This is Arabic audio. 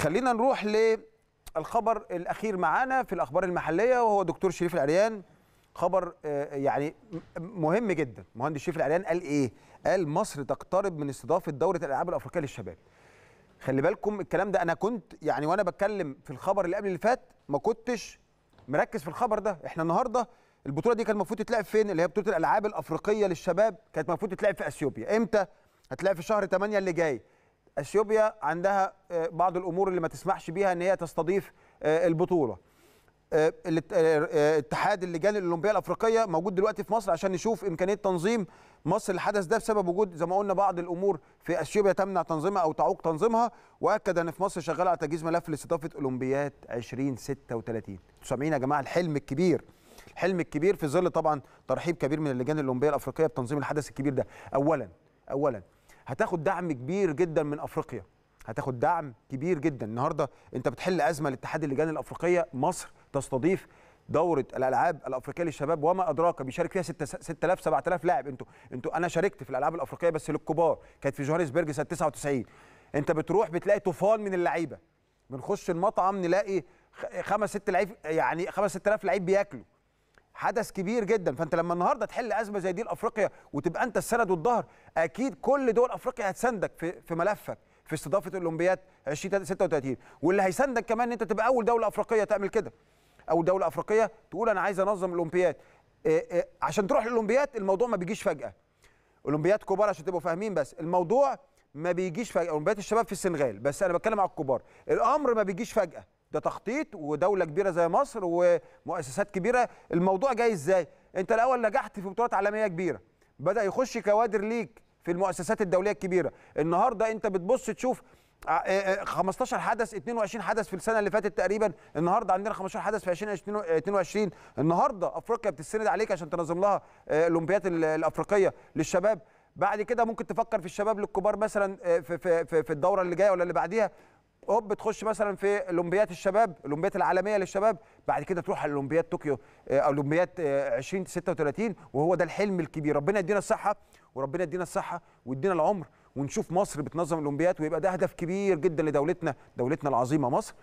خلينا نروح للخبر الاخير معانا في الاخبار المحليه وهو دكتور شريف العريان خبر آه، يعني مهم جدا مهندس شريف العريان قال ايه قال مصر تقترب من استضافه دوره الالعاب الافريقيه للشباب خلي بالكم الكلام ده انا كنت يعني وانا بتكلم في الخبر اللي قبل اللي فات ما كنتش مركز في الخبر ده احنا النهارده البطوله دي كانت المفروض تتلعب فين اللي هي بطوله الالعاب الافريقيه للشباب كانت المفروض تتلعب في اثيوبيا امتى هتلعب في شهر 8 اللي جاي اثيوبيا عندها آه، بعض الامور اللي ما تسمحش بيها ان هي تستضيف آه، البطوله آه، اتحاد اللجان الاولمبيه الافريقيه موجود دلوقتي في مصر عشان نشوف امكانيه تنظيم مصر الحدث ده بسبب وجود زي ما قلنا بعض الامور في اثيوبيا تمنع تنظيمها او تعوق تنظيمها واكد ان في مصر شغاله على تجهيز ملف لاستضافه اولمبياد 2036 سامعين يا جماعه الحلم الكبير الحلم الكبير في ظل طبعا ترحيب كبير من اللجان الاولمبيه الافريقيه بتنظيم الحدث الكبير ده اولا اولا هتاخد دعم كبير جدا من افريقيا هتاخد دعم كبير جدا النهارده انت بتحل ازمه لاتحاد اللجان الافريقيه مصر تستضيف دوره الالعاب الافريقيه للشباب وما ادراك بيشارك فيها 6000 7000 لاعب انتوا انتوا انا شاركت في الالعاب الافريقيه بس للكبار كانت في جوهانسبرج سنه 99 انت بتروح بتلاقي طوفان من اللعيبه بنخش المطعم نلاقي خمس ست لعيب يعني خمس ست لعيب بياكلوا حدث كبير جدا فانت لما النهارده تحل ازمه زي دي لافريقيا وتبقى انت السند والظهر اكيد كل دول افريقيا هتساندك في, في ملفك في استضافه الاولمبياد 2036 واللي هيساندك كمان ان انت تبقى اول دوله افريقيه تعمل كده او دوله افريقيه تقول انا عايز انظم الاولمبياد آه، آه، عشان تروح الاولمبياد الموضوع ما بيجيش فجاه اولمبياد كبار عشان تبقوا فاهمين بس الموضوع ما بيجيش فجاه اولمبياد الشباب في السنغال بس انا بتكلم على الكبار الامر ما بيجيش فجاه ده تخطيط ودوله كبيره زي مصر ومؤسسات كبيره الموضوع جاي ازاي انت الاول نجحت في بطولات عالميه كبيره بدا يخش كوادر ليك في المؤسسات الدوليه الكبيره النهارده انت بتبص تشوف 15 آه، آه، آه، حدث 22 حدث في السنه اللي فاتت تقريبا النهارده عندنا 15 حدث في 2022 النهارده افريقيا بتستند عليك عشان تنظم لها الاولمبيات الافريقيه للشباب بعد كده ممكن تفكر في الشباب للكبار مثلا في في في الدوره اللي جايه ولا اللي بعديها هوب تخش مثلا في اولمبيات الشباب اولمبيات العالميه للشباب بعد كده تروح على اولمبيات طوكيو آه، اولمبيات 2036 آه، وهو ده الحلم الكبير ربنا يدينا الصحه وربنا يدينا الصحه ويدينا العمر ونشوف مصر بتنظم الاولمبيات ويبقى ده هدف كبير جدا لدولتنا دولتنا العظيمه مصر